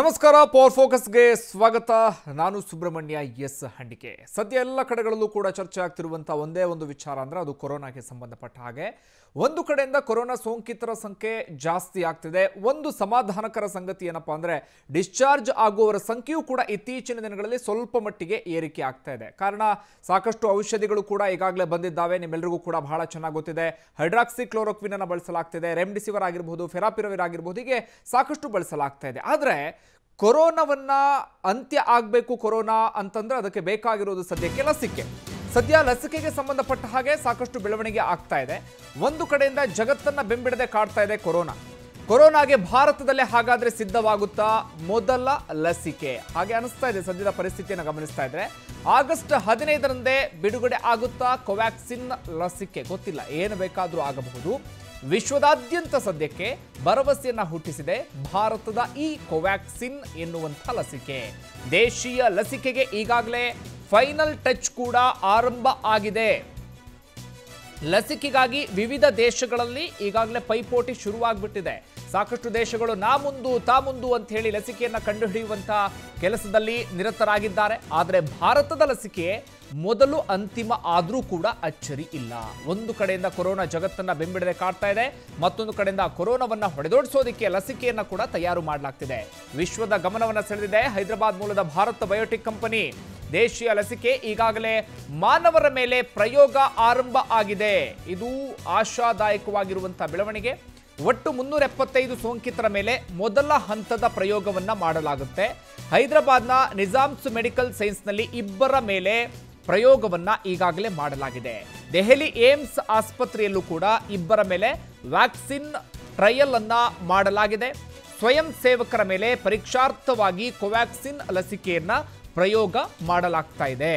ನಮಸ್ಕಾರ ಪವರ್ ಫೋಕಸ್ಗೆ ಸ್ವಾಗತ ನಾನು ಸುಬ್ರಹ್ಮಣ್ಯ ಎಸ್ ಹಂಡಿಕೆ ಸದ್ಯ ಎಲ್ಲ ಕಡೆಗಳಲ್ಲೂ ಕೂಡ ಚರ್ಚೆ ಆಗ್ತಿರುವಂಥ ಒಂದೇ ಒಂದು ವಿಚಾರ ಅಂದರೆ ಅದು ಕೊರೋನಾಗೆ ಸಂಬಂಧಪಟ್ಟ ಹಾಗೆ ಒಂದು ಕಡೆಯಿಂದ ಕೊರೋನಾ ಸೋಂಕಿತರ ಸಂಖ್ಯೆ ಜಾಸ್ತಿ ಆಗ್ತಿದೆ ಒಂದು ಸಮಾಧಾನಕರ ಸಂಗತಿ ಏನಪ್ಪಾ ಅಂದರೆ ಡಿಸ್ಚಾರ್ಜ್ ಆಗುವವರ ಸಂಖ್ಯೆಯೂ ಕೂಡ ಇತ್ತೀಚಿನ ದಿನಗಳಲ್ಲಿ ಸ್ವಲ್ಪ ಮಟ್ಟಿಗೆ ಏರಿಕೆ ಆಗ್ತಾ ಇದೆ ಕಾರಣ ಸಾಕಷ್ಟು ಔಷಧಿಗಳು ಕೂಡ ಈಗಾಗಲೇ ಬಂದಿದ್ದಾವೆ ನಿಮ್ಮೆಲ್ಲರಿಗೂ ಕೂಡ ಬಹಳ ಚೆನ್ನಾಗಿ ಗೊತ್ತಿದೆ ಹೈಡ್ರಾಕ್ಸಿ ಬಳಸಲಾಗ್ತಿದೆ ರೆಮ್ಡಿಸಿವರ್ ಆಗಿರ್ಬೋದು ಫೆರಾಪಿರವಿರ್ ಆಗಿರ್ಬೋದು ಹೀಗೆ ಸಾಕಷ್ಟು ಬಳಸಲಾಗ್ತಾ ಇದೆ ಆದರೆ ಕೊರೋನಾವನ್ನ ಅಂತ್ಯ ಆಗಬೇಕು ಕೊರೋನಾ ಅಂತಂದರೆ ಅದಕ್ಕೆ ಬೇಕಾಗಿರೋದು ಸದ್ಯಕ್ಕೆ ಲಸಿಕೆ ಸದ್ಯ ಲಸಿಕೆಗೆ ಸಂಬಂಧಪಟ್ಟ ಹಾಗೆ ಸಾಕಷ್ಟು ಬೆಳವಣಿಗೆ ಆಗ್ತಾ ಇದೆ ಒಂದು ಕಡೆಯಿಂದ ಜಗತ್ತನ್ನ ಬೆಂಬಿಡದೆ ಕಾಡ್ತಾ ಇದೆ ಕೊರೋನಾ ಕೊರೋನಾಗೆ ಭಾರತದಲ್ಲೇ ಹಾಗಾದ್ರೆ ಸಿದ್ಧವಾಗುತ್ತಾ ಮೊದಲ ಲಸಿಕೆ ಹಾಗೆ ಅನಿಸ್ತಾ ಇದೆ ಸದ್ಯದ ಪರಿಸ್ಥಿತಿಯನ್ನು ಗಮನಿಸ್ತಾ ಇದ್ರೆ ಆಗಸ್ಟ್ ಹದಿನೈದರಂದೇ ಬಿಡುಗಡೆ ಆಗುತ್ತಾ ಕೋವ್ಯಾಕ್ಸಿನ್ ಲಸಿಕೆ ಗೊತ್ತಿಲ್ಲ ಏನು ಬೇಕಾದರೂ ಆಗಬಹುದು ವಿಶ್ವದಾದ್ಯಂತ ಸದ್ಯಕ್ಕೆ ಭರವಸೆಯನ್ನ ಹುಟ್ಟಿಸಿದೆ ಭಾರತದ ಈ ಕೋವ್ಯಾಕ್ಸಿನ್ ಎನ್ನುವಂಥ ಲಸಿಕೆ ದೇಶೀಯ ಲಸಿಕೆಗೆ ಈಗಾಗಲೇ ಫೈನಲ್ ಟಚ್ ಕೂಡ ಆರಂಭ ಆಗಿದೆ ಲಸಿಕೆಗಾಗಿ ವಿವಿಧ ದೇಶಗಳಲ್ಲಿ ಈಗಾಗಲೇ ಪೈಪೋಟಿ ಶುರುವಾಗ್ಬಿಟ್ಟಿದೆ ಸಾಕಷ್ಟು ದೇಶಗಳು ನಾ ಮುಂದು ತಾ ಮುಂದು ಅಂತ ಹೇಳಿ ಲಸಿಕೆಯನ್ನು ಕಂಡುಹಿಡಿಯುವಂತಹ ಕೆಲಸದಲ್ಲಿ ನಿರತರಾಗಿದ್ದಾರೆ ಆದರೆ ಭಾರತದ ಲಸಿಕೆ ಮೊದಲು ಅಂತಿಮ ಆದರೂ ಕೂಡ ಅಚ್ಚರಿ ಇಲ್ಲ ಒಂದು ಕಡೆಯಿಂದ ಕೊರೋನಾ ಜಗತ್ತನ್ನು ಬೆಂಬಿಡದೆ ಕಾಡ್ತಾ ಇದೆ ಮತ್ತೊಂದು ಕಡೆಯಿಂದ ಕೊರೋನಾವನ್ನು ಹೊಡೆದೋಡಿಸೋದಕ್ಕೆ ಲಸಿಕೆಯನ್ನು ಕೂಡ ತಯಾರು ಮಾಡಲಾಗ್ತಿದೆ ವಿಶ್ವದ ಗಮನವನ್ನು ಸೆಳೆದಿದೆ ಹೈದರಾಬಾದ್ ಮೂಲದ ಭಾರತ ಬಯೋಟೆಕ್ ಕಂಪನಿ ದೇಶೀಯ ಲಸಿಕೆ ಈಗಾಗಲೇ ಮಾನವರ ಮೇಲೆ ಪ್ರಯೋಗ ಆರಂಭ ಆಗಿದೆ ಇದು ಆಶಾದಾಯಕವಾಗಿರುವಂತಹ ಬೆಳವಣಿಗೆ ಒಟ್ಟು ಮುನ್ನೂರ ಎಪ್ಪತ್ತೈದು ಸೋಂಕಿತರ ಮೇಲೆ ಮೊದಲ ಹಂತದ ಪ್ರಯೋಗವನ್ನು ಮಾಡಲಾಗುತ್ತೆ ಹೈದರಾಬಾದ್ನ ನಿಜಾಮ್ಸ್ ಮೆಡಿಕಲ್ ಸೈನ್ಸ್ನಲ್ಲಿ ಇಬ್ಬರ ಮೇಲೆ ಪ್ರಯೋಗವನ್ನು ಈಗಾಗಲೇ ಮಾಡಲಾಗಿದೆ ದೆಹಲಿ ಏಮ್ಸ್ ಆಸ್ಪತ್ರೆಯಲ್ಲೂ ಕೂಡ ಇಬ್ಬರ ಮೇಲೆ ವ್ಯಾಕ್ಸಿನ್ ಟ್ರಯಲ್ ಅನ್ನು ಮಾಡಲಾಗಿದೆ ಸ್ವಯಂ ಸೇವಕರ ಮೇಲೆ ಪರೀಕ್ಷಾರ್ಥವಾಗಿ ಕೋವ್ಯಾಕ್ಸಿನ್ ಲಸಿಕೆಯನ್ನು ಪ್ರಯೋಗ ಮಾಡಲಾಗ್ತಾ ಇದೆ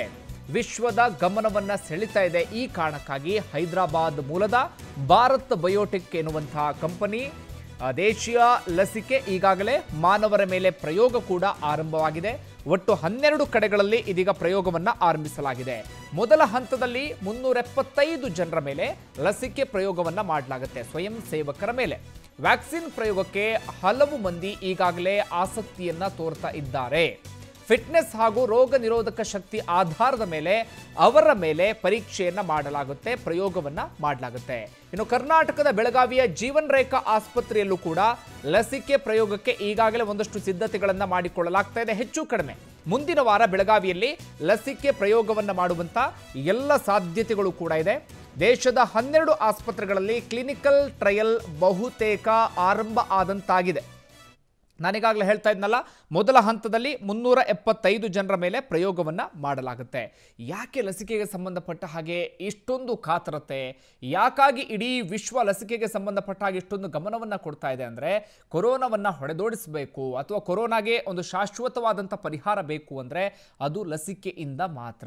ವಿಶ್ವದ ಗಮನವನ್ನ ಸೆಳೀತಾ ಇದೆ ಈ ಕಾರಣಕ್ಕಾಗಿ ಹೈದರಾಬಾದ್ ಮೂಲದ ಭಾರತ್ ಬಯೋಟೆಕ್ ಎನ್ನುವಂತಹ ಕಂಪನಿ ದೇಶೀಯ ಲಸಿಕೆ ಈಗಾಗಲೇ ಮಾನವರ ಮೇಲೆ ಪ್ರಯೋಗ ಕೂಡ ಆರಂಭವಾಗಿದೆ ಒಟ್ಟು ಹನ್ನೆರಡು ಕಡೆಗಳಲ್ಲಿ ಇದೀಗ ಪ್ರಯೋಗವನ್ನು ಆರಂಭಿಸಲಾಗಿದೆ ಮೊದಲ ಹಂತದಲ್ಲಿ ಮುನ್ನೂರ ಎಪ್ಪತ್ತೈದು ಜನರ ಮೇಲೆ ಲಸಿಕೆ ಪ್ರಯೋಗವನ್ನು ಮಾಡಲಾಗುತ್ತೆ ಸ್ವಯಂ ಸೇವಕರ ಮೇಲೆ ವ್ಯಾಕ್ಸಿನ್ ಪ್ರಯೋಗಕ್ಕೆ ಹಲವು ಮಂದಿ ಈಗಾಗಲೇ ಆಸಕ್ತಿಯನ್ನ ತೋರ್ತಾ ಇದ್ದಾರೆ ಫಿಟ್ನೆಸ್ ಹಾಗೂ ರೋಗ ನಿರೋಧಕ ಶಕ್ತಿ ಆಧಾರದ ಮೇಲೆ ಅವರ ಮೇಲೆ ಪರೀಕ್ಷೆಯನ್ನು ಮಾಡಲಾಗುತ್ತೆ ಪ್ರಯೋಗವನ್ನು ಮಾಡಲಾಗುತ್ತೆ ಇನ್ನು ಕರ್ನಾಟಕದ ಬೆಳಗಾವಿಯ ಜೀವನ್ ರೇಖಾ ಆಸ್ಪತ್ರೆಯಲ್ಲೂ ಕೂಡ ಲಸಿಕೆ ಪ್ರಯೋಗಕ್ಕೆ ಈಗಾಗಲೇ ಒಂದಷ್ಟು ಸಿದ್ಧತೆಗಳನ್ನು ಮಾಡಿಕೊಳ್ಳಲಾಗ್ತಾ ಇದೆ ಹೆಚ್ಚು ಕಡಿಮೆ ಮುಂದಿನ ವಾರ ಬೆಳಗಾವಿಯಲ್ಲಿ ಲಸಿಕೆ ಪ್ರಯೋಗವನ್ನು ಮಾಡುವಂಥ ಎಲ್ಲ ಸಾಧ್ಯತೆಗಳು ಕೂಡ ಇದೆ ದೇಶದ ಹನ್ನೆರಡು ಆಸ್ಪತ್ರೆಗಳಲ್ಲಿ ಕ್ಲಿನಿಕಲ್ ಟ್ರಯಲ್ ಬಹುತೇಕ ಆರಂಭ ಆದಂತಾಗಿದೆ ನಾನೀಗಾಗಲೇ ಹೇಳ್ತಾ ಇದ್ನಲ್ಲ ಮೊದಲ ಹಂತದಲ್ಲಿ ಮುನ್ನೂರ ಎಪ್ಪತ್ತೈದು ಜನರ ಮೇಲೆ ಪ್ರಯೋಗವನ್ನು ಮಾಡಲಾಗುತ್ತೆ ಯಾಕೆ ಲಸಿಕೆಗೆ ಸಂಬಂಧಪಟ್ಟ ಹಾಗೆ ಇಷ್ಟೊಂದು ಕಾತರತೆ ಯಾಕಾಗಿ ಇಡೀ ವಿಶ್ವ ಲಸಿಕೆಗೆ ಸಂಬಂಧಪಟ್ಟ ಹಾಗೆ ಇಷ್ಟೊಂದು ಗಮನವನ್ನು ಕೊಡ್ತಾ ಇದೆ ಅಂದರೆ ಕೊರೋನಾವನ್ನು ಹೊಡೆದೋಡಿಸಬೇಕು ಅಥವಾ ಕೊರೋನಾಗೆ ಒಂದು ಶಾಶ್ವತವಾದಂಥ ಪರಿಹಾರ ಬೇಕು ಅಂದರೆ ಅದು ಲಸಿಕೆಯಿಂದ ಮಾತ್ರ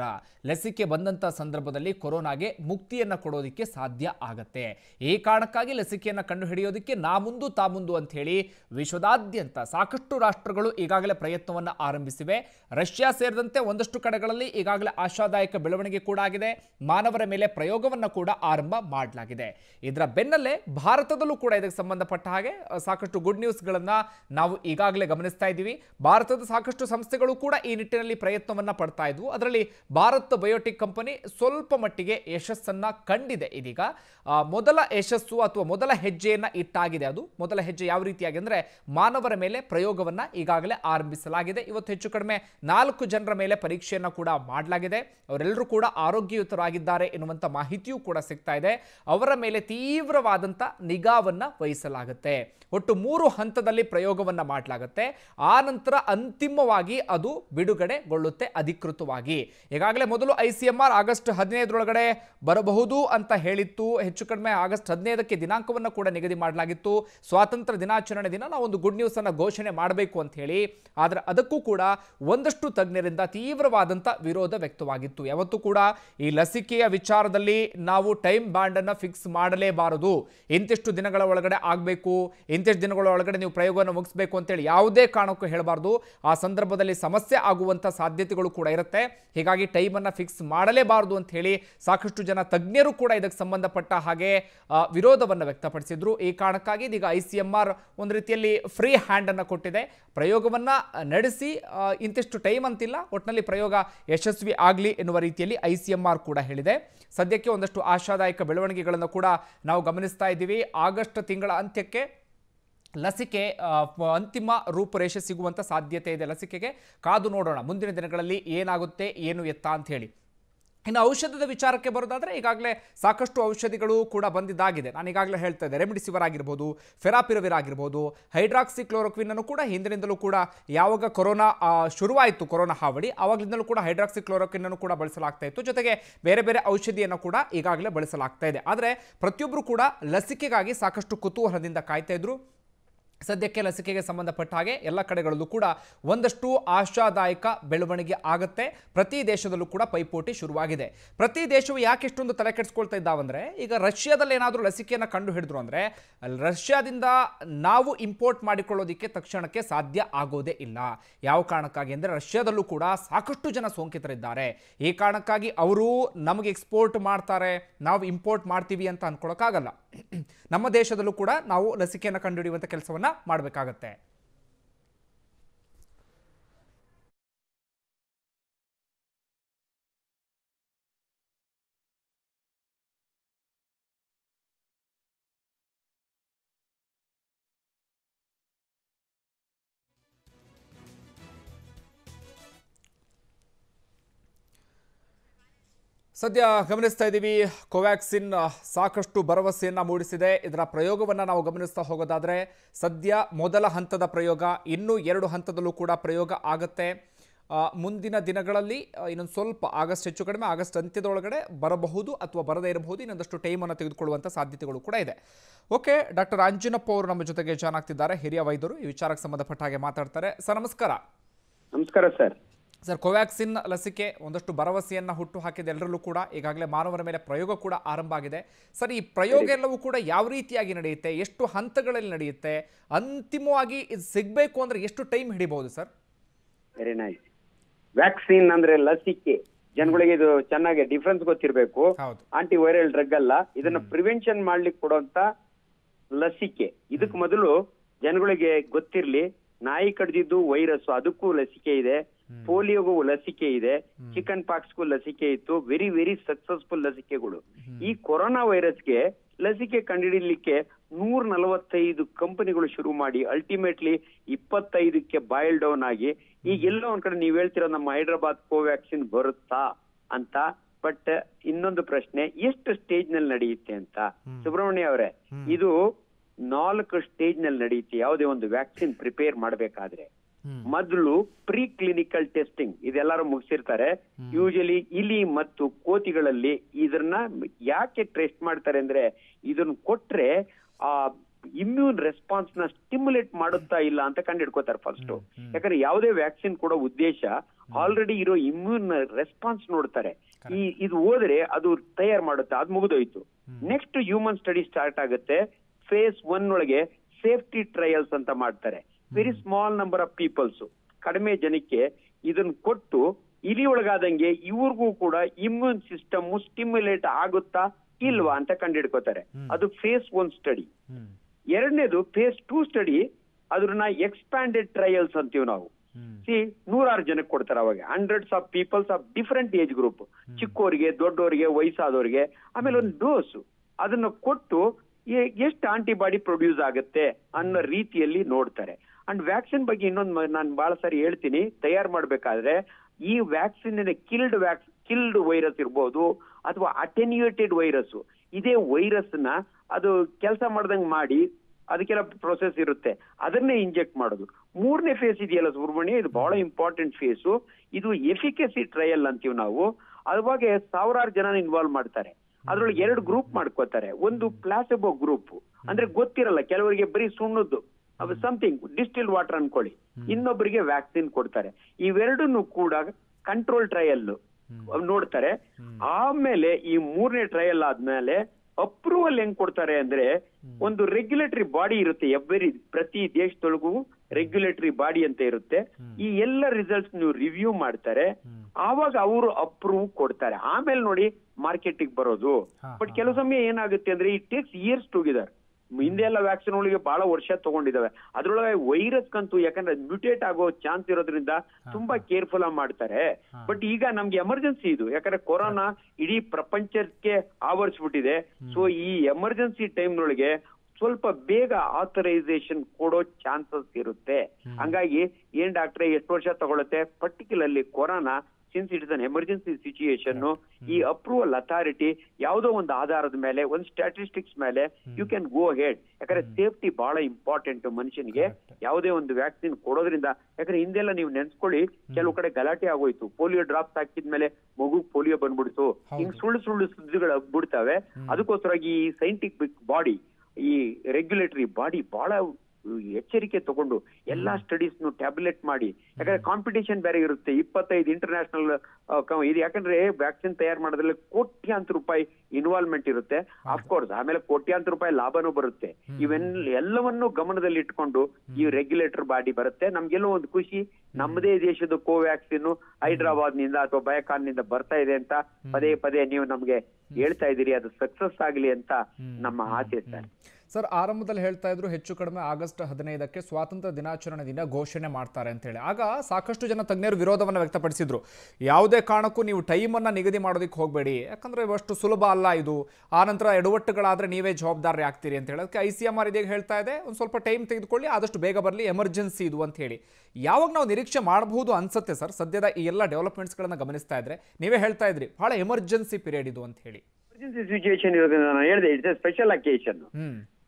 ಲಸಿಕೆ ಬಂದಂಥ ಸಂದರ್ಭದಲ್ಲಿ ಕೊರೋನಾಗೆ ಮುಕ್ತಿಯನ್ನು ಕೊಡೋದಕ್ಕೆ ಸಾಧ್ಯ ಆಗತ್ತೆ ಈ ಕಾರಣಕ್ಕಾಗಿ ಲಸಿಕೆಯನ್ನು ಕಂಡುಹಿಡಿಯೋದಕ್ಕೆ ನಾ ಮುಂದು ತಾ ಮುಂದು ಅಂಥೇಳಿ ವಿಶ್ವದಾದ್ಯಂತ ಸಾಕಷ್ಟು ರಾಷ್ಟ್ರಗಳು ಈಗಾಗಲೇ ಪ್ರಯತ್ನವನ್ನು ಆರಂಭಿಸಿವೆ ರಷ್ಯಾ ಸೇರಿದಂತೆ ಒಂದಷ್ಟು ಕಡೆಗಳಲ್ಲಿ ಈಗಾಗಲೇ ಆಶಾದಾಯಕ ಬೆಳವಣಿಗೆ ಕೂಡ ಆಗಿದೆ ಮಾನವರ ಮೇಲೆ ಪ್ರಯೋಗವನ್ನು ಕೂಡ ಆರಂಭ ಮಾಡಲಾಗಿದೆ ಇದರ ಬೆನ್ನಲ್ಲೇ ಭಾರತದಲ್ಲೂ ಕೂಡ ಇದಕ್ಕೆ ಸಂಬಂಧಪಟ್ಟ ಹಾಗೆ ಸಾಕಷ್ಟು ಗುಡ್ ನ್ಯೂಸ್ಗಳನ್ನು ನಾವು ಈಗಾಗಲೇ ಗಮನಿಸ್ತಾ ಇದ್ದೀವಿ ಭಾರತದ ಸಾಕಷ್ಟು ಸಂಸ್ಥೆಗಳು ಕೂಡ ಈ ನಿಟ್ಟಿನಲ್ಲಿ ಪ್ರಯತ್ನವನ್ನು ಪಡ್ತಾ ಇದ್ವು ಅದರಲ್ಲಿ ಭಾರತ್ ಬಯೋಟಿಕ್ ಕಂಪನಿ ಸ್ವಲ್ಪ ಮಟ್ಟಿಗೆ ಯಶಸ್ಸನ್ನು ಕಂಡಿದೆ ಇದೀಗ ಮೊದಲ ಯಶಸ್ಸು ಅಥವಾ ಮೊದಲ ಹೆಜ್ಜೆಯನ್ನು ಇಟ್ಟಾಗಿದೆ ಅದು ಮೊದಲ ಹೆಜ್ಜೆ ಯಾವ ರೀತಿಯಾಗಿ ಅಂದರೆ ಮಾನವರ ಮೇಲೆ ಪ್ರಯೋಗವನ್ನು ಈಗಾಗಲೇ ಆರಂಭಿಸಲಾಗಿದೆ ಇವತ್ತು ಹೆಚ್ಚು ಕಡಿಮೆ ನಾಲ್ಕು ಜನರ ಮೇಲೆ ಪರೀಕ್ಷೆಯನ್ನು ಕೂಡ ಮಾಡಲಾಗಿದೆ ಅವರೆಲ್ಲರೂ ಕೂಡ ಆರೋಗ್ಯಯುತರಾಗಿದ್ದಾರೆ ಎನ್ನುವಂಥ ಮಾಹಿತಿಯೂ ಕೂಡ ಸಿಗ್ತಾ ಇದೆ ಅವರ ಮೇಲೆ ತೀವ್ರವಾದಂಥ ನಿಗಾವನ್ನ ವಹಿಸಲಾಗುತ್ತೆ ಒಟ್ಟು ಮೂರು ಹಂತದಲ್ಲಿ ಪ್ರಯೋಗವನ್ನ ಮಾಡಲಾಗುತ್ತೆ ಆ ನಂತರ ಅಂತಿಮವಾಗಿ ಅದು ಬಿಡುಗಡೆಗೊಳ್ಳುತ್ತೆ ಅಧಿಕೃತವಾಗಿ ಈಗಾಗಲೇ ಮೊದಲು I C M R August ಹದಿನೈದರೊಳಗಡೆ ಬರಬಹುದು ಅಂತ ಹೇಳಿತ್ತು ಹೆಚ್ಚು ಕಡಿಮೆ ಆಗಸ್ಟ್ ಹದಿನೈದಕ್ಕೆ ದಿನಾಂಕವನ್ನು ಕೂಡ ನಿಗದಿ ಮಾಡಲಾಗಿತ್ತು ಸ್ವಾತಂತ್ರ್ಯ ದಿನಾಚರಣೆ ದಿನ ನಾವು ಒಂದು ಗುಡ್ ನ್ಯೂಸ್ ಅನ್ನು ಘೋಷಣೆ ಮಾಡಬೇಕು ಅಂತ ಹೇಳಿ ಆದರೆ ಅದಕ್ಕೂ ಕೂಡ ಒಂದಷ್ಟು ತಜ್ಞರಿಂದ ತೀವ್ರವಾದಂಥ ವಿರೋಧ ವ್ಯಕ್ತವಾಗಿತ್ತು ಯಾವತ್ತೂ ಕೂಡ ಈ ಲಸಿಕೆಯ ವಿಚಾರದಲ್ಲಿ ನಾವು ಟೈಮ್ ಅನ್ನು ಫಿಕ್ಸ್ ಮಾಡಲೇಬಾರದು ಇಂತಿಷ್ಟು ದಿನಗಳ ಒಳಗಡೆ ಆಗಬೇಕು ಇಂತಿಷ್ಟು ದಿನಗಳ ಒಳಗಡೆ ನೀವು ಪ್ರಯೋಗವನ್ನು ಮುಗಿಸ್ಬೇಕು ಅಂತೇಳಿ ಯಾವುದೇ ಕಾರಣಕ್ಕೂ ಹೇಳಬಾರ್ದು ಆ ಸಂದರ್ಭದಲ್ಲಿ ಸಮಸ್ಯೆ ಆಗುವಂಥ ಸಾಧ್ಯತೆಗಳು ಕೂಡ ಇರುತ್ತೆ ಹೀಗಾಗಿ ಟೈಮನ್ನು ಫಿಕ್ಸ್ ಮಾಡಲೇಬಾರದು ಅಂತ ಹೇಳಿ ಸಾಕಷ್ಟು ಜನ ತಜ್ಞರು ಕೂಡ ಇದಕ್ಕೆ ಸಂಬಂಧಪಟ್ಟ ಹಾಗೆ ವಿರೋಧವನ್ನು ವ್ಯಕ್ತಪಡಿಸಿದ್ರು ಈ ಕಾರಣಕ್ಕಾಗಿ ಇದೀಗ ಐ ಸಿ ಒಂದು ರೀತಿಯಲ್ಲಿ ಫ್ರೀ ಹ್ಯಾಂಡ್ ಕಮಾಂಡನ್ನು ಕೊಟ್ಟಿದೆ ಪ್ರಯೋಗವನ್ನ ನಡೆಸಿ ಇಂತಿಷ್ಟು ಟೈಮ್ ಅಂತಿಲ್ಲ ಒಟ್ಟಿನಲ್ಲಿ ಪ್ರಯೋಗ ಯಶಸ್ವಿ ಆಗಲಿ ಎನ್ನುವ ರೀತಿಯಲ್ಲಿ ಐ ಸಿ ಕೂಡ ಹೇಳಿದೆ ಸದ್ಯಕ್ಕೆ ಒಂದಷ್ಟು ಆಶಾದಾಯಕ ಬೆಳವಣಿಗೆಗಳನ್ನು ಕೂಡ ನಾವು ಗಮನಿಸ್ತಾ ಇದ್ದೀವಿ ಆಗಸ್ಟ್ ತಿಂಗಳ ಅಂತ್ಯಕ್ಕೆ ಲಸಿಕೆ ಅಂತಿಮ ರೂಪುರೇಷೆ ಸಿಗುವಂಥ ಸಾಧ್ಯತೆ ಇದೆ ಲಸಿಕೆಗೆ ಕಾದು ನೋಡೋಣ ಮುಂದಿನ ದಿನಗಳಲ್ಲಿ ಏನಾಗುತ್ತೆ ಏನು ಎತ್ತ ಅಂತ ಹೇಳಿ ಇನ್ನು ಔಷಧದ ವಿಚಾರಕ್ಕೆ ಬರೋದಾದರೆ ಈಗಾಗಲೇ ಸಾಕಷ್ಟು ಔಷಧಿಗಳು ಕೂಡ ಬಂದಿದ್ದಾಗಿದೆ ನಾನು ಈಗಾಗಲೇ ಹೇಳ್ತಾ ಇದ್ದೆ ರೆಮಿಡಿಸಿವರ್ ಆಗಿರ್ಬೋದು ಫೆರಾಪಿರವಿರ್ ಆಗಿರ್ಬೋದು ಹೈಡ್ರಾಕ್ಸಿಕ್ಲೋರೋಕ್ವಿನನ್ನು ಕೂಡ ಹಿಂದಿನಿಂದಲೂ ಕೂಡ ಯಾವಾಗ ಕೊರೋನಾ ಶುರುವಾಯಿತು ಕೊರೋನಾ ಹಾವಳಿ ಆವಾಗಲಿಂದಲೂ ಕೂಡ ಹೈಡ್ರಾಕ್ಸಿಕ್ಲೋರೋಕ್ವಿನನ್ನು ಕೂಡ ಬಳಸಲಾಗ್ತಾ ಇತ್ತು ಜೊತೆಗೆ ಬೇರೆ ಬೇರೆ ಔಷಧಿಯನ್ನು ಕೂಡ ಈಗಾಗಲೇ ಬಳಸಲಾಗ್ತಾ ಇದೆ ಆದರೆ ಪ್ರತಿಯೊಬ್ಬರು ಕೂಡ ಲಸಿಕೆಗಾಗಿ ಸಾಕಷ್ಟು ಕುತೂಹಲದಿಂದ ಕಾಯ್ತಾ ಇದ್ರು ಸದ್ಯಕ್ಕೆ ಲಸಿಕೆಗೆ ಸಂಬಂಧಪಟ್ಟ ಹಾಗೆ ಎಲ್ಲ ಕಡೆಗಳಲ್ಲೂ ಕೂಡ ಒಂದಷ್ಟು ಆಶಾದಾಯಕ ಬೆಳವಣಿಗೆ ಆಗುತ್ತೆ ಪ್ರತಿ ದೇಶದಲ್ಲೂ ಕೂಡ ಪೈಪೋಟಿ ಶುರುವಾಗಿದೆ ಪ್ರತಿ ದೇಶವು ಯಾಕೆ ಇಷ್ಟೊಂದು ತಲೆ ಕೆಡಿಸ್ಕೊಳ್ತಾ ಇದ್ದಾವಂದರೆ ಈಗ ರಷ್ಯಾದಲ್ಲಿ ಏನಾದರೂ ಲಸಿಕೆಯನ್ನು ಕಂಡು ಹಿಡಿದ್ರು ಅಂದರೆ ರಷ್ಯಾದಿಂದ ನಾವು ಇಂಪೋರ್ಟ್ ಮಾಡಿಕೊಳ್ಳೋದಕ್ಕೆ ತಕ್ಷಣಕ್ಕೆ ಸಾಧ್ಯ ಆಗೋದೇ ಇಲ್ಲ ಯಾವ ಕಾರಣಕ್ಕಾಗಿ ಅಂದರೆ ರಷ್ಯಾದಲ್ಲೂ ಕೂಡ ಸಾಕಷ್ಟು ಜನ ಸೋಂಕಿತರಿದ್ದಾರೆ ಈ ಕಾರಣಕ್ಕಾಗಿ ಅವರು ನಮಗೆ ಎಕ್ಸ್ಪೋರ್ಟ್ ಮಾಡ್ತಾರೆ ನಾವು ಇಂಪೋರ್ಟ್ ಮಾಡ್ತೀವಿ ಅಂತ ಅಂದ್ಕೊಳಕ್ಕಾಗಲ್ಲ ನಮ್ಮ ದೇಶದಲ್ಲೂ ಕೂಡ ನಾವು ಲಸಿಕೆಯನ್ನು ಕಂಡುಹಿಡಿಯುವಂತ ಕೆಲಸವನ್ನು ಮಾಡಬೇಕಾಗತ್ತೆ ಸದ್ಯ ಗಮನಿಸ್ತಾ ಇದ್ದೀವಿ ಕೋವ್ಯಾಕ್ಸಿನ್ ಸಾಕಷ್ಟು ಭರವಸೆಯನ್ನು ಮೂಡಿಸಿದೆ ಇದರ ಪ್ರಯೋಗವನ್ನು ನಾವು ಗಮನಿಸ್ತಾ ಹೋಗೋದಾದರೆ ಸದ್ಯ ಮೊದಲ ಹಂತದ ಪ್ರಯೋಗ ಇನ್ನೂ ಎರಡು ಹಂತದಲ್ಲೂ ಕೂಡ ಪ್ರಯೋಗ ಆಗುತ್ತೆ ಮುಂದಿನ ದಿನಗಳಲ್ಲಿ ಇನ್ನೊಂದು ಸ್ವಲ್ಪ ಆಗಸ್ಟ್ ಹೆಚ್ಚು ಕಡಿಮೆ ಆಗಸ್ಟ್ ಅಂತ್ಯದೊಳಗಡೆ ಬರಬಹುದು ಅಥವಾ ಬರದೇ ಇರಬಹುದು ಇನ್ನೊಂದಷ್ಟು ಟೈಮನ್ನು ತೆಗೆದುಕೊಳ್ಳುವಂಥ ಸಾಧ್ಯತೆಗಳು ಕೂಡ ಇದೆ ಓಕೆ ಡಾಕ್ಟರ್ ಅಂಜನಪ್ಪ ಅವರು ನಮ್ಮ ಜೊತೆಗೆ ಜಾನ್ ಆಗ್ತಿದ್ದಾರೆ ಹಿರಿಯ ವೈದ್ಯರು ಈ ವಿಚಾರಕ್ಕೆ ಸಂಬಂಧಪಟ್ಟ ಹಾಗೆ ಮಾತಾಡ್ತಾರೆ ಸರ್ ನಮಸ್ಕಾರ ನಮಸ್ಕಾರ ಸರ್ ಸರ್ ಕೋವ್ಯಾಕ್ಸಿನ್ ಲಸಿಕೆ ಒಂದಷ್ಟು ಭರವಸೆಯನ್ನು ಹುಟ್ಟು ಹಾಕಿದ ಎಲ್ಲರಲ್ಲೂ ಕೂಡ ಈಗಾಗಲೇ ಮಾನವರ ಮೇಲೆ ಪ್ರಯೋಗ ಕೂಡ ಆರಂಭ ಆಗಿದೆ ಸರ್ ಈ ಪ್ರಯೋಗ ಎಲ್ಲವೂ ಕೂಡ ಯಾವ ರೀತಿಯಾಗಿ ನಡೆಯುತ್ತೆ ಎಷ್ಟು ಹಂತಗಳಲ್ಲಿ ನಡೆಯುತ್ತೆ ಅಂತಿಮವಾಗಿ ಇದು ಸಿಗಬೇಕು ಅಂದ್ರೆ ಎಷ್ಟು ಟೈಮ್ ಹಿಡಿಬಹುದು ಸರ್ ವೆರಿ ನೈಸ್ ವ್ಯಾಕ್ಸಿನ್ ಅಂದ್ರೆ ಲಸಿಕೆ ಜನಗಳಿಗೆ ಇದು ಚೆನ್ನಾಗಿ ಡಿಫ್ರೆನ್ಸ್ ಗೊತ್ತಿರಬೇಕು ಆಂಟಿ ವೈರಲ್ ಡ್ರಗ್ ಅಲ್ಲ ಇದನ್ನ ಪ್ರಿವೆನ್ಷನ್ ಮಾಡ್ಲಿಕ್ಕೆ ಕೊಡುವಂತ ಲಸಿಕೆ ಇದಕ್ ಮೊದಲು ಜನಗಳಿಗೆ ಗೊತ್ತಿರ್ಲಿ ನಾಯಿ ಕಡ್ದಿದ್ದು ವೈರಸ್ ಅದಕ್ಕೂ ಲಸಿಕೆ ಇದೆ ಪೋಲಿಯೋಗೂ ಲಸಿಕೆ ಇದೆ ಚಿಕನ್ ಪಾಕ್ಸ್ಗೂ ಲಸಿಕೆ ಇತ್ತು ವೆರಿ ವೆರಿ ಸಕ್ಸಸ್ಫುಲ್ ಲಸಿಕೆಗಳು ಈ ಕೊರೋನಾ ವೈರಸ್ಗೆ ಲಸಿಕೆ ಕಂಡುಹಿಡಿಯಲಿಕ್ಕೆ ನೂರ ನಲವತ್ತೈದು ಕಂಪನಿಗಳು ಶುರು ಮಾಡಿ ಅಲ್ಟಿಮೇಟ್ಲಿ ಇಪ್ಪತ್ತೈದಕ್ಕೆ ಬಾಯ್ಲ್ ಡೌನ್ ಆಗಿ ಈಗ ಎಲ್ಲೋ ಒಂದ್ ಕಡೆ ನೀವ್ ಹೇಳ್ತಿರೋ ನಮ್ಮ ಹೈದ್ರಾಬಾದ್ ಕೋವ್ಯಾಕ್ಸಿನ್ ಬರುತ್ತಾ ಅಂತ ಬಟ್ ಇನ್ನೊಂದು ಪ್ರಶ್ನೆ ಎಷ್ಟು ಸ್ಟೇಜ್ ನಲ್ಲಿ ನಡೆಯುತ್ತೆ ಅಂತ ಸುಬ್ರಹ್ಮಣ್ಯ ಅವರೇ ಇದು ನಾಲ್ಕು ಸ್ಟೇಜ್ ನಲ್ಲಿ ನಡೆಯುತ್ತೆ ಯಾವುದೇ ಒಂದು ವ್ಯಾಕ್ಸಿನ್ ಪ್ರಿಪೇರ್ ಮಾಡಬೇಕಾದ್ರೆ ಮೊದಲು ಪ್ರೀ ಕ್ಲಿನಿಕಲ್ ಟೆಸ್ಟಿಂಗ್ ಇದೆಲ್ಲಾರು ಮುಗಿಸಿರ್ತಾರೆ ಯೂಶಲಿ ಇಲಿ ಮತ್ತು ಕೋತಿಗಳಲ್ಲಿ ಇದನ್ನ ಯಾಕೆ ಟೆಸ್ಟ್ ಮಾಡ್ತಾರೆ ಅಂದ್ರೆ ಇದನ್ನ ಕೊಟ್ರೆ ಆ ಇಮ್ಯೂನ್ ರೆಸ್ಪಾನ್ಸ್ ನ ಸ್ಟಿಮ್ಯುಲೇಟ್ ಮಾಡುತ್ತಾ ಇಲ್ಲ ಅಂತ ಕಂಡು ಹಿಡ್ಕೋತಾರೆ ಫಸ್ಟ್ ಯಾಕಂದ್ರೆ ಯಾವುದೇ ವ್ಯಾಕ್ಸಿನ್ ಕೊಡೋ ಉದ್ದೇಶ ಆಲ್ರೆಡಿ ಇರೋ ಇಮ್ಯೂನ್ ರೆಸ್ಪಾನ್ಸ್ ನೋಡ್ತಾರೆ ಈ ಇದು ಹೋದ್ರೆ ಅದು ತಯಾರು ಮಾಡುತ್ತೆ ಅದು ಮುಗಿದೋಯ್ತು ನೆಕ್ಸ್ಟ್ ಹ್ಯೂಮನ್ ಸ್ಟಡಿ ಸ್ಟಾರ್ಟ್ ಆಗುತ್ತೆ ಫೇಸ್ ಒನ್ ಒಳಗೆ ಸೇಫ್ಟಿ ಟ್ರಯಲ್ಸ್ ಅಂತ ಮಾಡ್ತಾರೆ very small number of peoples ಕಡಿಮೆ ಜನಕ್ಕೆ ಇದನ್ನ ಕೊಟ್ಟು ಇಲಿ ಒಳಗಾದಂಗೆ ಇವ್ರಿಗೂ ಕೂಡ ಇಮ್ಯೂನ್ ಸಿಸ್ಟಮ್ ಸ್ಟಿಮ್ಯುಲೇಟ್ ಆಗುತ್ತಾ ಇಲ್ವಾ ಅಂತ ಕಂಡಿಡ್ಕೋತಾರೆ ಅದು ಫೇಸ್ ಒನ್ ಸ್ಟಡಿ ಎರಡನೇದು ಫೇಸ್ ಟೂ ಸ್ಟಡಿ ಅದ್ರನ್ನ ಎಕ್ಸ್ಪ್ಯಾಂಡೆಡ್ ಟ್ರಯಲ್ಸ್ ಅಂತೀವಿ ನಾವು ಸಿ ನೂರಾರು ಜನಕ್ಕೆ ಕೊಡ್ತಾರೆ ಅವಾಗ hundreds of peoples of different age group ಚಿಕ್ಕವರಿಗೆ ದೊಡ್ಡವರಿಗೆ ವಯಸ್ಸಾದವರಿಗೆ ಆಮೇಲೆ ಒಂದು ಡೋಸ್ ಅದನ್ನ ಕೊಟ್ಟು ಎಷ್ಟು ಆಂಟಿಬಾಡಿ ಪ್ರೊಡ್ಯೂಸ್ ಆಗುತ್ತೆ ಅನ್ನೋ ರೀತಿಯಲ್ಲಿ ನೋಡ್ತಾರೆ ಅಂಡ್ ವ್ಯಾಕ್ಸಿನ್ ಬಗ್ಗೆ ಇನ್ನೊಂದು ನಾನು ಬಹಳ ಸಾರಿ ಹೇಳ್ತೀನಿ ತಯಾರು ಮಾಡ್ಬೇಕಾದ್ರೆ ಈ vaccine killed vax killed virus ಇರ್ಬೋದು ಅಥವಾ ಅಟೆನ್ಯೂಟೆಡ್ ವೈರಸ್ ಇದೇ ವೈರಸ್ನ ಅದು ಕೆಲಸ ಮಾಡ್ದಂಗೆ ಮಾಡಿ ಅದಕ್ಕೆಲ್ಲ ಪ್ರೊಸೆಸ್ ಇರುತ್ತೆ ಅದನ್ನೇ ಇಂಜೆಕ್ಟ್ ಮಾಡೋದು ಮೂರನೇ ಫೇಸ್ ಇದೆಯಲ್ಲ ಸುಬ್ರಹ್ಮಣ್ಯ ಇದು ಬಹಳ ಇಂಪಾರ್ಟೆಂಟ್ ಫೇಸು ಇದು ಎಫಿಕೆಸಿ ಟ್ರಯಲ್ ಅಂತೀವಿ ನಾವು ಅದುವಾಗೆ ಸಾವಿರಾರು ಜನ ಇನ್ವಾಲ್ವ್ ಮಾಡ್ತಾರೆ ಅದ್ರೊಳಗೆ ಎರಡು ಗ್ರೂಪ್ ಮಾಡ್ಕೋತಾರೆ ಒಂದು ಪ್ಲಾಸೆಬೋ ಗ್ರೂಪ್ ಅಂದ್ರೆ ಗೊತ್ತಿರಲ್ಲ ಕೆಲವರಿಗೆ ಬರೀ ಸುಣ್ಣದ್ದು ಅವ್ ಸಮಥಿಂಗ್ ಡಿಸ್ಟಿಲ್ ವಾಟರ್ ಅನ್ಕೊಳ್ಳಿ ಇನ್ನೊಬ್ಬರಿಗೆ ವ್ಯಾಕ್ಸಿನ್ ಕೊಡ್ತಾರೆ ಇವೆರಡನ್ನು ಕೂಡ ಕಂಟ್ರೋಲ್ ಟ್ರಯಲ್ ನೋಡ್ತಾರೆ ಆಮೇಲೆ ಈ ಮೂರನೇ ಟ್ರಯಲ್ ಆದ್ಮೇಲೆ ಅಪ್ರೂವಲ್ ಹೆಂಗ್ ಕೊಡ್ತಾರೆ ಅಂದ್ರೆ ಒಂದು ರೆಗ್ಯುಲೇಟರಿ ಬಾಡಿ ಇರುತ್ತೆ ಎವ್ರಿ ಪ್ರತಿ ದೇಶದೊಳಗೂ ರೆಗ್ಯುಲೇಟರಿ ಬಾಡಿ ಅಂತ ಇರುತ್ತೆ ಈ ಎಲ್ಲ ರಿಸಲ್ಟ್ಸ್ ನೀವು ರಿವ್ಯೂ ಮಾಡ್ತಾರೆ ಆವಾಗ ಅವರು ಅಪ್ರೂವ್ ಕೊಡ್ತಾರೆ ಆಮೇಲೆ ನೋಡಿ ಮಾರ್ಕೆಟಿಗೆ ಬರೋದು ಬಟ್ ಕೆಲವು ಸಮಯ ಏನಾಗುತ್ತೆ ಅಂದ್ರೆ ಈ ಟೇಕ್ಸ್ ಇಯರ್ಸ್ ಟುಗೆದರ್ ಹಿಂದೆ ಎಲ್ಲ ಗಳಿಗೆ ಬಹಳ ವರ್ಷ ತಗೊಂಡಿದ್ದಾವೆ ಅದ್ರೊಳಗೆ ವೈರಸ್ ಕಂತು ಯಾಕಂದ್ರೆ ಮ್ಯೂಟೇಟ್ ಆಗೋ ಚಾನ್ಸ್ ಇರೋದ್ರಿಂದ ತುಂಬಾ ಕೇರ್ಫುಲ್ ಆಗಿ ಮಾಡ್ತಾರೆ ಬಟ್ ಈಗ ನಮ್ಗೆ ಎಮರ್ಜೆನ್ಸಿ ಇದು ಯಾಕಂದ್ರೆ ಕೊರೋನಾ ಇಡೀ ಪ್ರಪಂಚಕ್ಕೆ ಆವರಿಸ್ಬಿಟ್ಟಿದೆ ಸೊ ಈ ಎಮರ್ಜೆನ್ಸಿ ಟೈಮ್ ನೊಳಗೆ ಸ್ವಲ್ಪ ಬೇಗ ಆಥರೈಸೇಷನ್ ಕೊಡೋ ಚಾನ್ಸಸ್ ಇರುತ್ತೆ ಹಂಗಾಗಿ ಏನ್ ಡಾಕ್ಟ್ರೆ ಎಷ್ಟು ವರ್ಷ ತಗೊಳುತ್ತೆ particularly corona since it an emergency situation ಈ ಅಪ್ರೂವಲ್ hmm. ಅಥಾರಿಟಿ ಯಾವುದೋ ಒಂದು ಆಧಾರದ ಮೇಲೆ ಒಂದ್ ಸ್ಟಾಟಿಸ್ಟಿಕ್ಸ್ ಮೇಲೆ ಯು ಕ್ಯಾನ್ ಗೋ ಹೆಡ್ ಯಾಕಂದ್ರೆ ಸೇಫ್ಟಿ hmm. ಬಹಳ ಇಂಪಾರ್ಟೆಂಟ್ ಮನುಷ್ಯನಿಗೆ ಯಾವುದೇ ಒಂದು ವ್ಯಾಕ್ಸಿನ್ ಕೊಡೋದ್ರಿಂದ ಯಾಕಂದ್ರೆ ಹಿಂದೆಲ್ಲ ನೀವು ನೆನ್ಸ್ಕೊಳ್ಳಿ ಕೆಲವು ಕಡೆ ಗಲಾಟೆ ಆಗೋಯ್ತು ಪೋಲಿಯೋ ಡ್ರಾಪ್ಸ್ ಹಾಕಿದ್ಮೇಲೆ ಮಗು ಪೋಲಿಯೋ ಬಂದ್ಬಿಡ್ತು ಹಿಂಗ್ ಸುಳ್ಳು ಸುಳ್ಳು ಸುದ್ದಿಗಳು ಬಿಡ್ತಾವೆ ಅದಕ್ಕೋಸ್ಕರ ಈ ಸೈಂಟಿಫಿಕ್ ಬಾಡಿ ಈ ರೆಗ್ಯುಲೇಟರಿ ಬಾಡಿ ಬಹಳ ಎಚ್ಚರಿಕೆ ತಗೊಂಡು ಎಲ್ಲಾ ಸ್ಟಡೀಸ್ ನು ಟ್ಯಾಬ್ಲೆಟ್ ಮಾಡಿ ಯಾಕಂದ್ರೆ ಕಾಂಪಿಟೇಷನ್ ಬೇರೆ ಇರುತ್ತೆ ಇಪ್ಪತ್ತೈದು ಇಂಟರ್ನ್ಯಾಷನಲ್ ಇದು ಯಾಕಂದ್ರೆ ವ್ಯಾಕ್ಸಿನ್ ತಯಾರು ಮಾಡೋದ್ರಲ್ಲಿ ಕೋಟ್ಯಾಂತರ ರೂಪಾಯಿ ಇನ್ವಾಲ್ವ್ಮೆಂಟ್ ಇರುತ್ತೆ ಅಫ್ಕೋರ್ಸ್ ಆಮೇಲೆ ಕೋಟ್ಯಾಂತರ ರೂಪಾಯಿ ಲಾಭನೂ ಬರುತ್ತೆ ಇವೆಲ್ಲ ಎಲ್ಲವನ್ನೂ ಗಮನದಲ್ಲಿ ಇಟ್ಕೊಂಡು ಈ ರೆಗ್ಯುಲೇಟರ್ ಬಾಡಿ ಬರುತ್ತೆ ನಮ್ಗೆಲ್ಲೋ ಒಂದು ಖುಷಿ ನಮ್ಮದೇ ದೇಶದ ಕೋವ್ಯಾಕ್ಸಿನ್ ಹೈದ್ರಾಬಾದ್ ನಿಂದ ಅಥವಾ ಬಯಕಾನ್ ನಿಂದ ಬರ್ತಾ ಇದೆ ಅಂತ ಪದೇ ಪದೇ ನೀವು ನಮ್ಗೆ ಹೇಳ್ತಾ ಇದ್ದೀರಿ ಅದು ಸಕ್ಸಸ್ ಆಗ್ಲಿ ಅಂತ ನಮ್ಮ ಆಸೆ ಸರ್ ಸರ್ ಆರಂಭದಲ್ಲಿ ಹೇಳ್ತಾ ಇದ್ರು ಹೆಚ್ಚು ಕಡಿಮೆ ಆಗಸ್ಟ್ ಹದಿನೈದಕ್ಕೆ ಸ್ವಾತಂತ್ರ್ಯ ದಿನಾಚರಣೆ ದಿನ ಘೋಷಣೆ ಮಾಡ್ತಾರೆ ಅಂತ ಹೇಳಿ ಆಗ ಸಾಕಷ್ಟು ಜನ ತಜ್ಞರು ವಿರೋಧವನ್ನು ವ್ಯಕ್ತಪಡಿಸಿದ್ರು ಯಾವುದೇ ಕಾರಣಕ್ಕೂ ನೀವು ಟೈಮನ್ನು ನಿಗದಿ ಮಾಡೋದಕ್ಕೆ ಹೋಗಬೇಡಿ ಯಾಕಂದ್ರೆ ಇವಷ್ಟು ಸುಲಭ ಅಲ್ಲ ಇದು ಆ ನಂತರ ಎಡವಟ್ಟುಗಳಾದರೆ ನೀವೇ ಜವಾಬ್ದಾರಿ ಆಗ್ತೀರಿ ಅಂತ ಹೇಳಿ ಅದಕ್ಕೆ ಐ ಸಿ ಆರ್ ಇದೀಗ ಹೇಳ್ತಾ ಇದೆ ಒಂದು ಸ್ವಲ್ಪ ಟೈಮ್ ತೆಗೆದುಕೊಳ್ಳಿ ಆದಷ್ಟು ಬೇಗ ಬರಲಿ ಎಮರ್ಜೆನ್ಸಿ ಇದು ಅಂತ ಹೇಳಿ ಯಾವಾಗ ನಾವು ನಿರೀಕ್ಷೆ ಮಾಡಬಹುದು ಅನ್ಸುತ್ತೆ ಸರ್ ಸದ್ಯದ ಈ ಎಲ್ಲ ಡೆವಲಪ್ಮೆಂಟ್ಸ್ಗಳನ್ನು ಗಮನಿಸ್ತಾ ಇದ್ರೆ ನೀವೇ ಹೇಳ್ತಾ ಇದ್ರಿ ಬಹಳ ಎಮರ್ಜೆನ್ಸಿ ಪೀರಿಯಡ್ ಇದು ಅಂತ ಹೇಳಿ ಹ್ಮ್ ನಾನು ಹೇಳಿದೆ it's a special occasion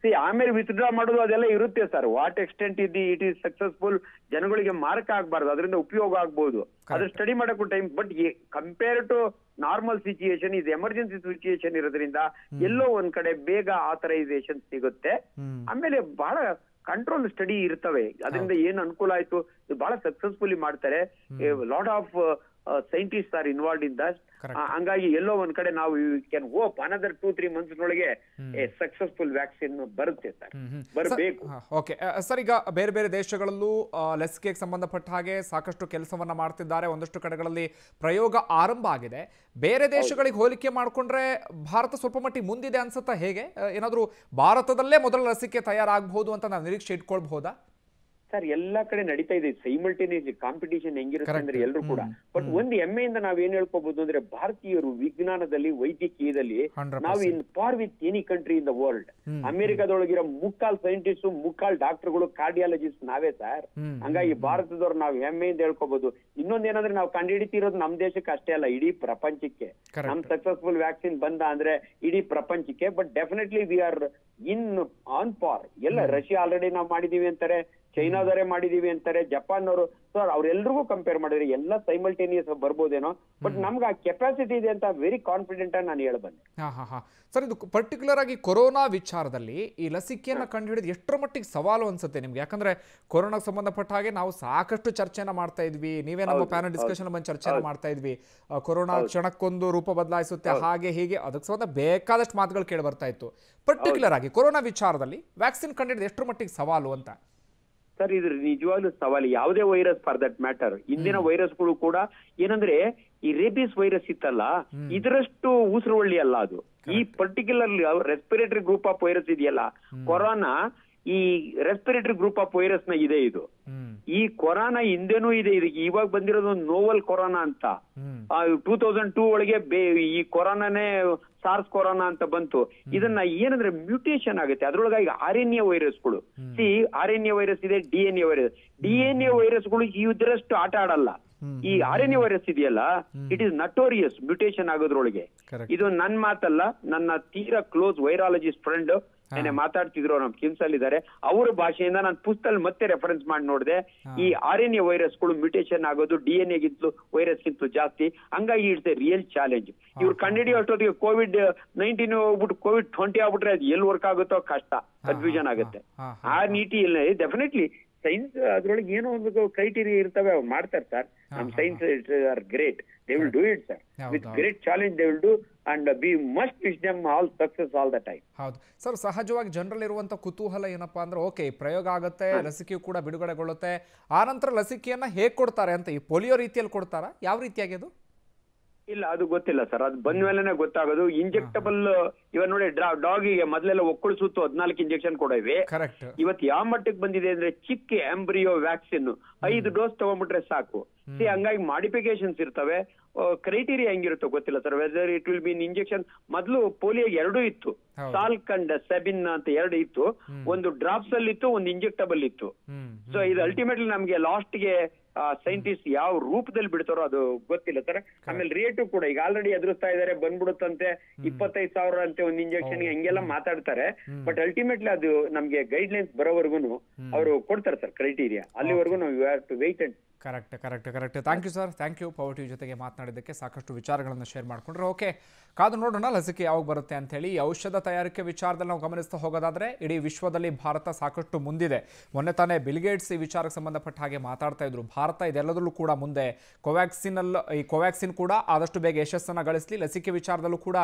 see ಆಮೇಲೆ ವಿತ್ಡ್ರಾ ಮಾಡೋದು ಅದೆಲ್ಲ ಇರುತ್ತೆ ಸರ್ ವಾಟ್ ಎಕ್ಸ್ಟೆಂಟ್ ಇದ್ದಿ ಇಟ್ ಈಸ್ ಸಕ್ಸಸ್ಫುಲ್ ಜನಗಳಿಗೆ ಮಾರ್ಕ್ ಆಗ್ಬಾರ್ದು ಅದರಿಂದ ಉಪಯೋಗ ಆಗ್ಬಹುದು ಅದ್ರ ಸ್ಟಡಿ ಮಾಡಕ್ಕೂ time but compare to normal situation ಇದು ಎಮರ್ಜೆನ್ಸಿ ಸಿಚುಯೇಷನ್ ಇರೋದ್ರಿಂದ ಎಲ್ಲೋ ಒಂದ್ ಕಡೆ ಬೇಗ ಆಥರೈಸೇಷನ್ ಸಿಗುತ್ತೆ ಆಮೇಲೆ ಬಹಳ ಕಂಟ್ರೋಲ್ ಸ್ಟಡಿ ಇರ್ತವೆ ಅದರಿಂದ ಏನ್ ಅನುಕೂಲ ಆಯ್ತು ಬಹಳ ಸಕ್ಸಸ್ಫುಲಿ ಮಾಡ್ತಾರೆ lot of scientist are involve in that ಹಂಗಾಗಿ ಎಲ್ಲೋ ಒಂದ್ ಕಡೆ ನಾವು can hope another two three months ನೊಳಗೆ ಸಕ್ಸಸ್ಫುಲ್ ವ್ಯಾಕ್ಸಿನ್ ಬರುತ್ತೆ ಸರ್ ಬರಬೇಕು ಓಕೆ ಸರ್ ಈಗ ಬೇರೆ ಬೇರೆ ದೇಶಗಳಲ್ಲೂ ಲಸಿಕೆಗೆ ಸಂಬಂಧಪಟ್ಟ ಹಾಗೆ ಸಾಕಷ್ಟು ಕೆಲಸವನ್ನ ಮಾಡ್ತಿದ್ದಾರೆ ಒಂದಷ್ಟು ಕಡೆಗಳಲ್ಲಿ ಪ್ರಯೋಗ ಆರಂಭ ಆಗಿದೆ ಬೇರೆ ದೇಶಗಳಿಗೆ ಹೋಲಿಕೆ ಮಾಡಿಕೊಂಡ್ರೆ ಭಾರತ ಸ್ವಲ್ಪ ಮಟ್ಟಿಗೆ ಮುಂದಿದೆ ಅನ್ಸುತ್ತಾ ಹೇಗೆ ಏನಾದರೂ ಭಾರತದಲ್ಲೇ ಮೊದಲ ಲಸಿಕೆ ತಯಾರಾಗಬಹುದು ಅಂತ ನಾವು ನಿರೀಕ್ಷೆ ಇಟ್ಕೊಳ್ಬಹುದಾ ಸರ್ ಎಲ್ಲಾ ಕಡೆ ನಡೀತಾ ಇದೆ ಸೈಮಲ್ಟೇನಿಯಸ್ ಕಾಂಪಿಟೇಷನ್ ಹೆಂಗಿರುತ್ತೆ ಅಂದ್ರೆ ಎಲ್ಲರೂ ಕೂಡ ಬಟ್ ಒಂದು ಹೆಮ್ಮೆಯಿಂದ ನಾವ್ ಏನ್ ಹೇಳ್ಕೋಬಹುದು ಅಂದ್ರೆ ಭಾರತೀಯರು ವಿಜ್ಞಾನದಲ್ಲಿ ವೈದ್ಯಕೀಯದಲ್ಲಿ ನಾವು in par with any country in the world ಅಮೆರಿಕಾದೊಳಗಿರೋ ಮುಕ್ಕಾಲ್ ಸೈಂಟಿಸ್ಟ್ ಮುಕ್ಕಾಲ್ ಡಾಕ್ಟರ್ಗಳು ಕಾರ್ಡಿಯಾಲಜಿಸ್ಟ್ ನಾವೇ ಸರ್ ಹಂಗಾಗಿ ಭಾರತದವ್ರು ನಾವು ಹೆಮ್ಮೆಯಿಂದ ಹೇಳ್ಕೋಬಹುದು ನಾವ್ ನಾವು ಹಿಡಿತಿರೋದು ನಮ್ ದೇಶಕ್ಕೆ ಅಷ್ಟೇ ಅಲ್ಲ ಇಡೀ ಪ್ರಪಂಚಕ್ಕೆ ನಮ್ ಸಕ್ಸಸ್ಫುಲ್ ವ್ಯಾಕ್ಸಿನ್ ಬಂದ ಅಂದ್ರೆ ಇಡೀ ಪ್ರಪಂಚಕ್ಕೆ but definitely we are in on par ಎಲ್ಲ ರಷ್ಯಾ ಆಲ್ರೆಡಿ ನಾವು ಮಾಡಿದೀವಿ ಅಂತಾರೆ ಚೈನಾದವರೇ ಮಾಡಿದೀವಿ ಅಂತಾರೆ ಜಪಾನ್ ಅವರು ಸರ್ ಅವ್ರೆಲ್ರಿಗೂ ಕಂಪೇರ್ ಮಾಡಿದ್ರೆ ಎಲ್ಲ ಸೈಮಲ್ಟೇನಿಯಸ್ ಬರ್ಬೋದೇನೋ ಬಟ್ ನಮ್ಗೆ ಆ ಕೆಪಾಸಿಟಿ ಇದೆ ಅಂತ ವೆರಿ ಕಾನ್ಫಿಡೆಂಟ್ ಆಗಿ ನಾನು ಹಾ ಸರ್ ಇದು ಪರ್ಟಿಕ್ಯುಲರ್ ಆಗಿ ಕೊರೋನಾ ವಿಚಾರದಲ್ಲಿ ಈ ಲಸಿಕೆಯನ್ನು ಕಂಡುಹಿಡಿದು ಎಷ್ಟರ ಮಟ್ಟಿಗೆ ಸವಾಲು ಅನ್ಸುತ್ತೆ ನಿಮ್ಗೆ ಯಾಕಂದ್ರೆ ಕೊರೋನಾಗೆ ಸಂಬಂಧಪಟ್ಟ ಹಾಗೆ ನಾವು ಸಾಕಷ್ಟು ಚರ್ಚೆನ ಮಾಡ್ತಾ ಇದ್ವಿ ನೀವೇ ನಮ್ಮ ಪ್ಯಾನಲ್ ಡಿಸ್ಕಷನ್ ಬಂದು ಚರ್ಚೆನ ಮಾಡ್ತಾ ಇದ್ವಿ ಕೊರೋನಾ ಕ್ಷಣಕ್ಕೊಂದು ರೂಪ ಬದಲಾಯಿಸುತ್ತೆ ಹಾಗೆ ಹೀಗೆ ಅದಕ್ಕೆ ಸಂಬಂಧ ಬೇಕಾದಷ್ಟು ಮಾತುಗಳು ಕೇಳಿ ಬರ್ತಾ ಇತ್ತು ಪರ್ಟಿಕ್ಯುಲರ್ ಆಗಿ ಕೊರೋನಾ ವಿಚಾರದಲ್ಲಿ ವ್ಯಾಕ್ಸಿನ್ ಕಂಡುಹಿಡಿದು ಎಷ್ಟರ ಮಟ್ಟಿಗೆ ಸವಾಲು ಅಂತ ಸರ್ ಇದ್ರ ನಿಜವಾಗ್ಲೂ ಸವಾಲು ಯಾವುದೇ ವೈರಸ್ ಫಾರ್ ದಟ್ ಮ್ಯಾಟರ್ ಇಂದಿನ ವೈರಸ್ಗಳು ಕೂಡ ಏನಂದ್ರೆ ಈ ರೇಬಿಸ್ ವೈರಸ್ ಇತ್ತಲ್ಲ ಇದರಷ್ಟು ಒಳ್ಳಿ ಅಲ್ಲ ಅದು ಈ particularly respiratory group of virus ಇದೆಯಲ್ಲ ಕೊರೋನಾ ಈ ರೆಸ್ಪಿರೇಟರಿ ಗ್ರೂಪ್ ಆಫ್ ವೈರಸ್ ನ ಇದೆ ಇದು ಈ ಕೊರೋನಾ ಹಿಂದೆನೂ ಇದೆ ಇದಕ್ಕೆ ಇವಾಗ ಬಂದಿರೋದು ಒಂದು ನೋವಲ್ ಕೊರೋನಾ ಅಂತ ಟೂ ತೌಸಂಡ್ ಟೂ ಒಳಗೆ ಈ ಕೊರೋನಾನೇ ಸಾರ್ಸ್ ಕೊರೋನಾ ಅಂತ ಬಂತು ಇದನ್ನ ಏನಂದ್ರೆ ಮ್ಯೂಟೇಷನ್ ಆಗುತ್ತೆ ಅದ್ರೊಳಗೆ ಈಗ ಆರ್ ಎನ್ ಎ ವೈರಸ್ಗಳು see R N A virus ಇದೆ D N A virus D N A ವೈರಸ್ಗಳು ಇದರಷ್ಟು ಆಟ ಆಡಲ್ಲ ಈ ಆರ್ ಎನ್ ಎ ವೈರಸ್ ಇದೆಯಲ್ಲ ಇಟ್ ಇಸ್ ನಟೋರಿಯಸ್ ಮ್ಯೂಟೇಷನ್ ಆಗೋದ್ರೊಳಗೆ ಇದು ನನ್ನ ಮಾತಲ್ಲ ನನ್ನ ತೀರಾ ಕ್ಲೋಸ್ ವೈರಾಲಜಿಸ್ಟ್ ಫ್ರೆಂಡ್ ಏನೇ ಮಾತಾಡ್ತಿದ್ರು ನಮ್ ಕಿಮ್ಸ್ ಅಲ್ಲಿ ಇದ್ದಾರೆ ಅವರ ಭಾಷೆಯಿಂದ ನಾನು ಪುಸ್ತಕ ಮತ್ತೆ ರೆಫರೆನ್ಸ್ ಮಾಡಿ ನೋಡಿದೆ ಈ ಆರ್ ಎನ್ ಎ ವೈರಸ್ಗಳು ಮ್ಯೂಟೇಷನ್ ಆಗೋದು ಡಿ ಎನ್ ಎಗಿಂತಲೂ ವೈರಸ್ ಜಾಸ್ತಿ ಹಂಗಾಗಿ ಇಟ್ಸ್ ಎ ರಿಯಲ್ ಚಾಲೆಂಜ್ ಇವ್ರು ಕಂಡಿಡಿ ಅಷ್ಟೊತ್ತಿಗೆ ಕೋವಿಡ್ ನೈನ್ಟೀನ್ ಹೋಗ್ಬಿಟ್ಟು ಕೋವಿಡ್ ಟ್ವೆಂಟಿ ಆಗ್ಬಿಟ್ರೆ ಅದು ಎಲ್ಲಿ ವರ್ಕ್ ಆಗುತ್ತೋ ಕಷ್ಟ ಕನ್ಫ್ಯೂಷನ್ ಆಗುತ್ತೆ ಆ ನೀತಿ ಡೆಫಿನೆಟ್ಲಿ ಸೈನ್ಸ್ ಅದ್ರೊಳಗೆ ಏನೋ ಒಂದು ಕ್ರೈಟೀರಿಯಾ ಇರ್ತವೆ ಅವ್ರು ಮಾಡ್ತಾರೆ ಸರ್ ನಮ್ science are great they will do it sir with great challenge they will do and we must wish them all success all the time ಹೌದು ಸರ್ uh, ಸಹಜವಾಗಿ ಜನರಲ್ಲಿ ಇರುವಂತ ಕುತೂಹಲ ಏನಪ್ಪಾ ಅಂದ್ರೆ ಓಕೆ ಪ್ರಯೋಗ ಆಗುತ್ತೆ ಲಸಿಕೆ ಕೂಡ ಬಿಡುಗಡೆಗೊಳ್ಳುತ್ತೆ ಆ ನಂತರ ಲಸಿಕೆಯನ್ನ ಹೇಗೆ ಕೊಡ್ತಾರೆ ಅಂತ ಈ ಪೋಲಿಯೋ ರೀತಿಯಲ್ಲಿ ಕೊಡ್ತಾರಾ ಯಾವ ರೀತಿಯಾಗಿ ಅದು ಇಲ್ಲ ಅದು ಗೊತ್ತಿಲ್ಲ ಸರ್ ಅದು ಬಂದ ಮೇಲೆನೆ ಗೊತ್ತಾಗೋದು ಇಂಜೆಕ್ಟಬಲ್ ಇವಾಗ ನೋಡಿ ಡಾಗಿಗೆ ಮೊದಲೆಲ್ಲ ಒಕ್ಕಳು ಸುತ್ತು ಹದಿನಾಲ್ಕು ಇಂಜೆಕ್ಷನ್ ಕೊಡೋವಿ ಕರೆಕ್ಟ್ ಇವತ್ತು ಯಾವ ಮಟ್ಟಕ್ಕೆ ಬಂದಿದೆ ಅಂದ್ರೆ ಚಿಕ್ಕ ಆಂಬ್ರಿಯೋ ವ್ಯಾಕ್ಸಿನ್ ಐದು ಡೋಸ್ ತಗೊಂಡ್ಬಿಟ್ರೆ ಸಾಕು ಸಿ ಹಂಗಾಗಿ ಮಾಡಿಫಿಕೇಶನ್ಸ್ ಇರ್ತವೆ ಕ್ರೈಟೀರಿಯಾ ಹೆಂಗಿರುತ್ತೋ ಗೊತ್ತಿಲ್ಲ sir whether it will be in injection ಮೊದಲು ಪೋಲಿಯೋ ಎರಡು ಇತ್ತು ಸಾಲ್ಕಂಡ್ ಸೆಬಿನ್ ಅಂತ ಎರಡು ಇತ್ತು ಒಂದು ಡ್ರಾಪ್ಸ್ ಅಲ್ಲಿ ಇತ್ತು ಒಂದು ಇಂಜೆಕ್ಟಬಲ್ ಇತ್ತು ಸೊ ಇದು ಅಲ್ಟಿಮೇಟ್ಲಿ ನಮ್ಗೆ ಲಾಸ್ಟ್ ಗೆ ಸೈಂಟಿಸ್ಟ್ ಯಾವ ರೂಪದಲ್ಲಿ ಬಿಡ್ತಾರೋ ಅದು ಗೊತ್ತಿಲ್ಲ ಸರ್ ಆಮೇಲೆ ರೇಟು ಕೂಡ ಈಗ ಆಲ್ರೆಡಿ ಎದುರಿಸ್ತಾ ಇದಾರೆ ಬಂದ್ಬಿಡುತ್ತಂತೆ ಇಪ್ಪತ್ತೈದು ಸಾವಿರ ಅಂತೆ ಒಂದು ಇಂಜೆಕ್ಷನ್ ಹೆಂಗೆಲ್ಲ ಮಾತಾಡ್ತಾರೆ ಬಟ್ ಅಲ್ಟಿಮೇಟ್ಲಿ ಅದು ನಮ್ಗೆ ಗೈಡ್ ಲೈನ್ಸ್ ಬರೋವರೆಗೂ ಅವರು ಕೊಡ್ತಾರೆ ಸರ್ ಕ್ರೈಟೀರಿಯಾ ಅಲ್ಲಿವರೆಗೂ ನಾವು you have to wait and correct correct correct thank you sir thank you ಪವರ್ಟಿ ಜೊತೆಗೆ ಮಾತನಾಡಿದ್ದಕ್ಕೆ ಸಾಕಷ್ಟು ವಿಚಾರಗಳನ್ನು ಶೇರ್ ಮಾಡಿಕೊಂಡ್ರೆ ಓಕೆ ಕಾದು ನೋಡೋಣ ಲಸಿಕೆ ಯಾವಾಗ ಬರುತ್ತೆ ಈ ಔಷಧ ತಯಾರಿಕೆ ವಿಚಾರದಲ್ಲಿ ನಾವು ಗಮನಿಸ್ತಾ ಹೋಗೋದಾದರೆ ಇಡೀ ವಿಶ್ವದಲ್ಲಿ ಭಾರತ ಸಾಕಷ್ಟು ಮುಂದಿದೆ ಮೊನ್ನೆ ತಾನೇ ಬಿಲ್ಗೇಟ್ಸ್ ಈ ವಿಚಾರಕ್ಕೆ ಸಂಬಂಧಪಟ್ಟ ಹಾಗೆ ಮಾತಾಡ್ತಾ ಇದ್ರು ಭಾರತ ಇದೆಲ್ಲದರಲ್ಲೂ ಕೂಡ ಮುಂದೆ ಕೊವ್ಯಾಕ್ಸಿನಲ್ ಈ ಕೋವ್ಯಾಕ್ಸಿನ್ ಕೂಡ ಆದಷ್ಟು ಬೇಗ ಯಶಸ್ಸನ್ನು ಗಳಿಸಲಿ ಲಸಿಕೆ ವಿಚಾರದಲ್ಲೂ ಕೂಡ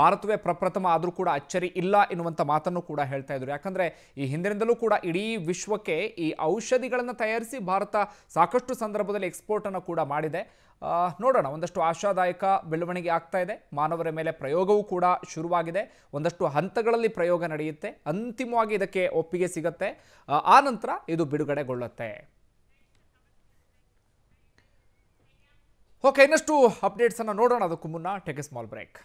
ಭಾರತವೇ ಪ್ರಪ್ರಥಮ ಆದರೂ ಕೂಡ ಅಚ್ಚರಿ ಇಲ್ಲ ಎನ್ನುವಂಥ ಮಾತನ್ನು ಕೂಡ ಹೇಳ್ತಾ ಇದ್ರು ಯಾಕಂದರೆ ಈ ಹಿಂದಿನಿಂದಲೂ ಕೂಡ ಇಡೀ ವಿಶ್ವಕ್ಕೆ ಈ ಔಷಧಿಗಳನ್ನು ತಯಾರಿಸಿ ಭಾರತ ಸಾಕಷ್ಟು ಸಂದರ್ಭದಲ್ಲಿ ಎಕ್ಸ್ಪೋರ್ಟನ್ನು ಕೂಡ ಮಾಡಿದೆ ನೋಡೋಣ ಒಂದಷ್ಟು ಆಶಾದಾಯಕ ಬೆಳವಣಿಗೆ ಆಗ್ತಾ ಇದೆ ಮಾನವರ ಮೇಲೆ ಪ್ರಯೋಗವೂ ಕೂಡ ಶುರುವಾಗಿದೆ ಒಂದಷ್ಟು ಹಂತಗಳಲ್ಲಿ ಪ್ರಯೋಗ ನಡೆಯುತ್ತೆ ಅಂತಿಮವಾಗಿ ಇದಕ್ಕೆ ಒಪ್ಪಿಗೆ ಸಿಗುತ್ತೆ ಆ ನಂತರ ಇದು ಬಿಡುಗಡೆಗೊಳ್ಳುತ್ತೆ ಓಕೆ ಇನ್ನಷ್ಟು ಅಪ್ಡೇಟ್ಸನ್ನು ನೋಡೋಣ ಅದಕ್ಕೂ ಮುನ್ನ ಟೆಕ್ ಸ್ಮಾಲ್ ಬ್ರೇಕ್